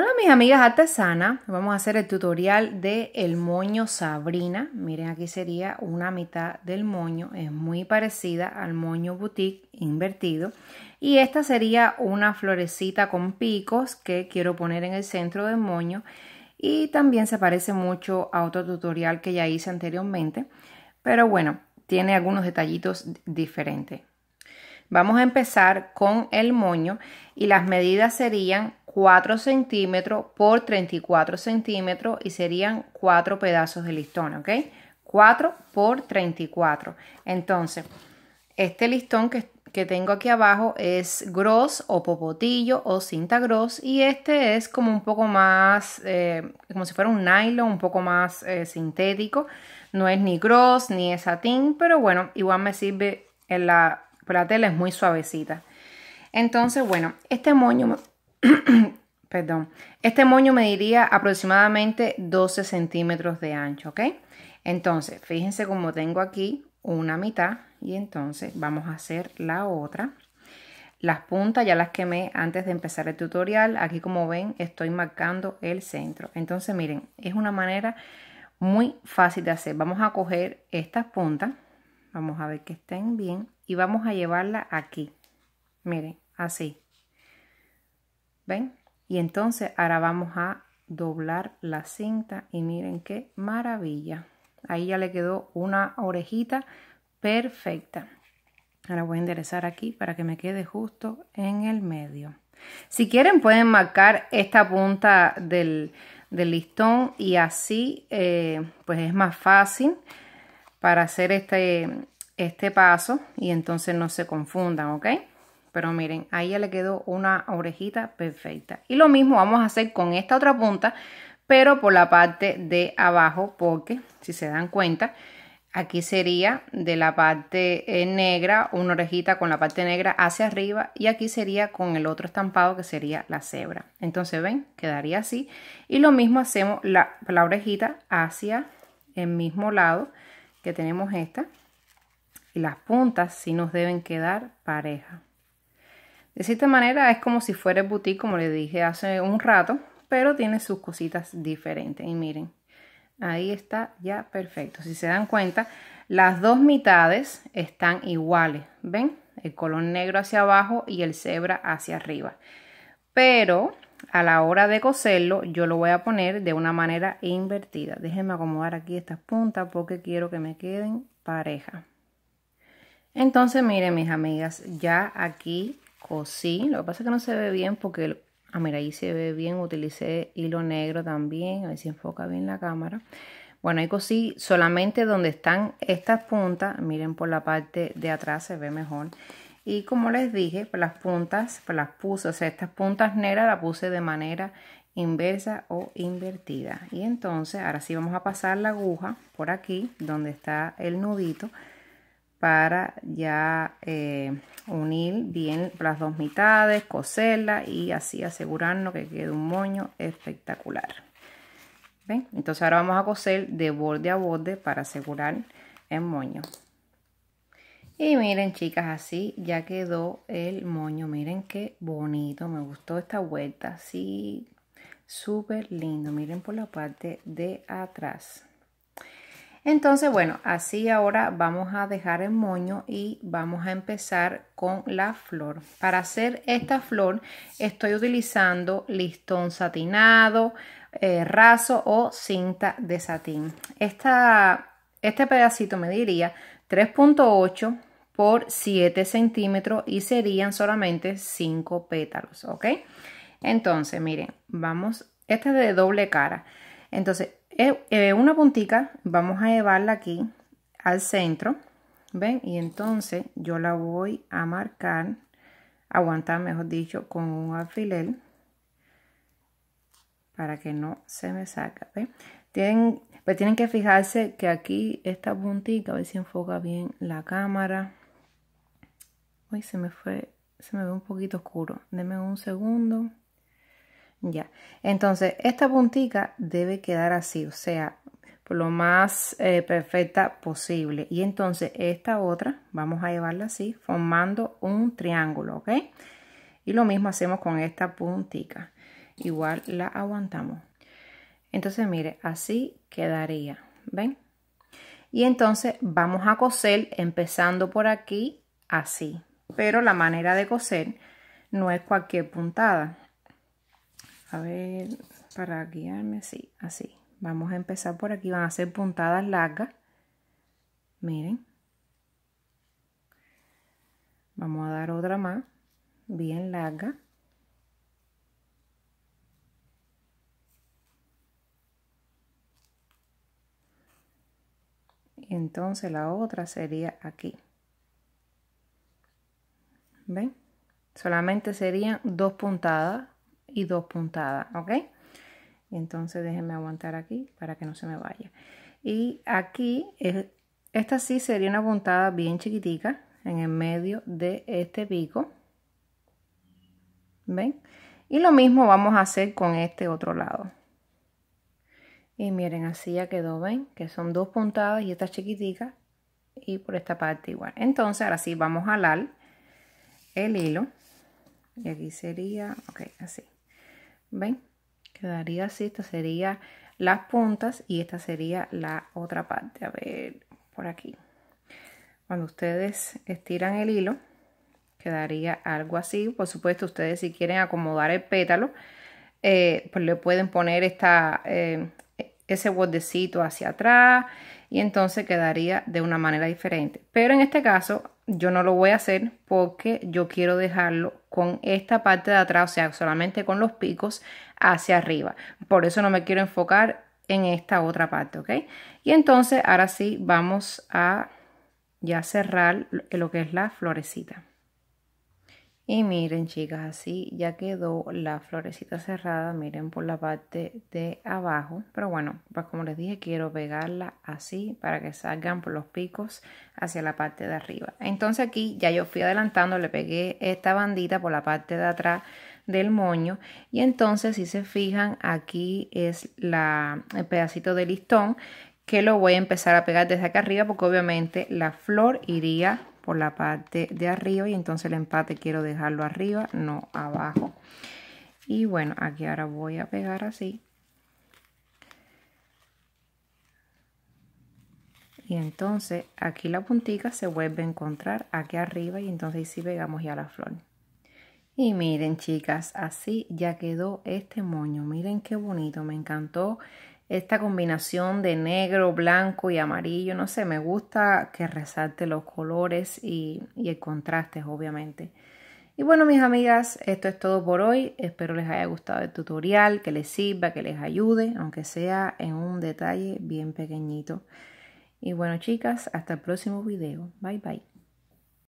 Hola mis amigas artesanas, vamos a hacer el tutorial de el moño Sabrina. Miren aquí sería una mitad del moño, es muy parecida al moño boutique invertido. Y esta sería una florecita con picos que quiero poner en el centro del moño. Y también se parece mucho a otro tutorial que ya hice anteriormente. Pero bueno, tiene algunos detallitos diferentes. Vamos a empezar con el moño y las medidas serían 4 centímetros por 34 centímetros y serían 4 pedazos de listón, ¿ok? 4 por 34. Entonces, este listón que, tengo aquí abajo es gros o popotillo o cinta gros y este es como un poco más, eh, como si fuera un nylon, un poco más eh, sintético. No es ni gros ni es satín, pero bueno, igual me sirve en la, la tela, es muy suavecita. Entonces, bueno, este moño perdón, este moño me diría aproximadamente 12 centímetros de ancho, ¿ok? Entonces, fíjense como tengo aquí una mitad y entonces vamos a hacer la otra. Las puntas ya las quemé antes de empezar el tutorial. Aquí como ven estoy marcando el centro. Entonces miren, es una manera muy fácil de hacer. Vamos a coger estas puntas, vamos a ver que estén bien y vamos a llevarla aquí. Miren, así. ¿Ven? Y entonces ahora vamos a doblar la cinta y miren qué maravilla. Ahí ya le quedó una orejita perfecta. Ahora voy a enderezar aquí para que me quede justo en el medio. Si quieren pueden marcar esta punta del, listón y así eh, pues es más fácil para hacer este, este paso y entonces no se confundan, ¿ok? pero miren, ahí ya le quedó una orejita perfecta. Y lo mismo vamos a hacer con esta otra punta, pero por la parte de abajo, porque si se dan cuenta, aquí sería de la parte eh, negra, una orejita con la parte negra hacia arriba y aquí sería con el otro estampado que sería la cebra. Entonces ven, quedaría así y lo mismo hacemos la, la orejita hacia el mismo lado que tenemos esta y las puntas si nos deben quedar parejas. De cierta manera es como si fuera boutique, como les dije hace un rato, pero tiene sus cositas diferentes. Y miren, ahí está ya perfecto. Si se dan cuenta, las dos mitades están iguales, ¿ven? El color negro hacia abajo y el cebra hacia arriba. Pero a la hora de coserlo yo lo voy a poner de una manera invertida. Déjenme acomodar aquí estas puntas porque quiero que me queden pareja. Entonces miren mis amigas, ya aquí cosí. Lo que pasa es que no se ve bien porque, a ah, mira, ahí se ve bien. Utilicé hilo negro también, a ver si enfoca bien la cámara. Bueno, ahí cosí solamente donde están estas puntas. Miren por la parte de atrás, se ve mejor. Y como les dije, pues las puntas, pues las puse, o sea, estas puntas negras las puse de manera inversa o invertida. Y entonces, ahora sí vamos a pasar la aguja por aquí, donde está el nudito para ya eh, unir bien las dos mitades, coserla y así asegurarnos que quede un moño espectacular. Entonces ahora vamos a coser de borde a borde para asegurar el moño. Y miren chicas, así ya quedó el moño. Miren qué bonito, me gustó esta vuelta. Así, súper lindo. Miren por la parte de atrás. Entonces, bueno, así ahora vamos a dejar el moño y vamos a empezar con la flor. Para hacer esta flor estoy utilizando listón satinado, eh, raso o cinta de satín. Esta, este pedacito me diría 3.8 por 7 centímetros y serían solamente 5 pétalos, ¿ok? Entonces, miren, vamos, este es de doble cara. Entonces, eh, eh, una puntica vamos a llevarla aquí al centro, ¿ven? Y entonces yo la voy a marcar, aguantar mejor dicho, con un alfiler para que no se me saca, ¿ven? pues tienen que fijarse que aquí esta puntica, a ver si enfoca bien la cámara. Uy, se me fue, se me ve un poquito oscuro. Denme un segundo. Ya, entonces esta puntica debe quedar así, o sea, lo más eh, perfecta posible. Y entonces esta otra vamos a llevarla así, formando un triángulo, ¿ok? Y lo mismo hacemos con esta puntica. Igual la aguantamos. Entonces, mire, así quedaría, ¿ven? Y entonces vamos a coser empezando por aquí, así. Pero la manera de coser no es cualquier puntada, a ver, para guiarme sí, así. Vamos a empezar por aquí. Van a ser puntadas largas. Miren. Vamos a dar otra más. Bien larga. Y entonces la otra sería aquí. ¿Ven? Solamente serían dos puntadas y dos puntadas ok entonces déjenme aguantar aquí para que no se me vaya y aquí eh, esta sí sería una puntada bien chiquitica en el medio de este pico ven y lo mismo vamos a hacer con este otro lado y miren así ya quedó ven que son dos puntadas y esta chiquitica y por esta parte igual entonces ahora sí vamos a jalar el hilo y aquí sería ok así ¿Ven? Quedaría así, esta sería las puntas y esta sería la otra parte. A ver, por aquí. Cuando ustedes estiran el hilo, quedaría algo así. Por supuesto, ustedes si quieren acomodar el pétalo, eh, pues le pueden poner esta, eh, ese bordecito hacia atrás y entonces quedaría de una manera diferente. Pero en este caso yo no lo voy a hacer porque yo quiero dejarlo con esta parte de atrás, o sea, solamente con los picos hacia arriba. Por eso no me quiero enfocar en esta otra parte, ¿ok? Y entonces ahora sí vamos a ya cerrar lo que es la florecita. Y miren chicas, así ya quedó la florecita cerrada, miren por la parte de abajo. Pero bueno, pues como les dije, quiero pegarla así para que salgan por los picos hacia la parte de arriba. Entonces aquí ya yo fui adelantando, le pegué esta bandita por la parte de atrás del moño y entonces si se fijan aquí es la, el pedacito de listón que lo voy a empezar a pegar desde acá arriba porque obviamente la flor iría por la parte de arriba y entonces el empate quiero dejarlo arriba, no abajo. Y bueno, aquí ahora voy a pegar así. Y entonces aquí la puntica se vuelve a encontrar aquí arriba y entonces si pegamos ya la flor. Y miren chicas, así ya quedó este moño. Miren qué bonito, me encantó esta combinación de negro, blanco y amarillo, no sé, me gusta que resalte los colores y, el contraste, obviamente. Y bueno, mis amigas, esto es todo por hoy. Espero les haya gustado el tutorial, que les sirva, que les ayude, aunque sea en un detalle bien pequeñito. Y bueno, chicas, hasta el próximo video. Bye, bye.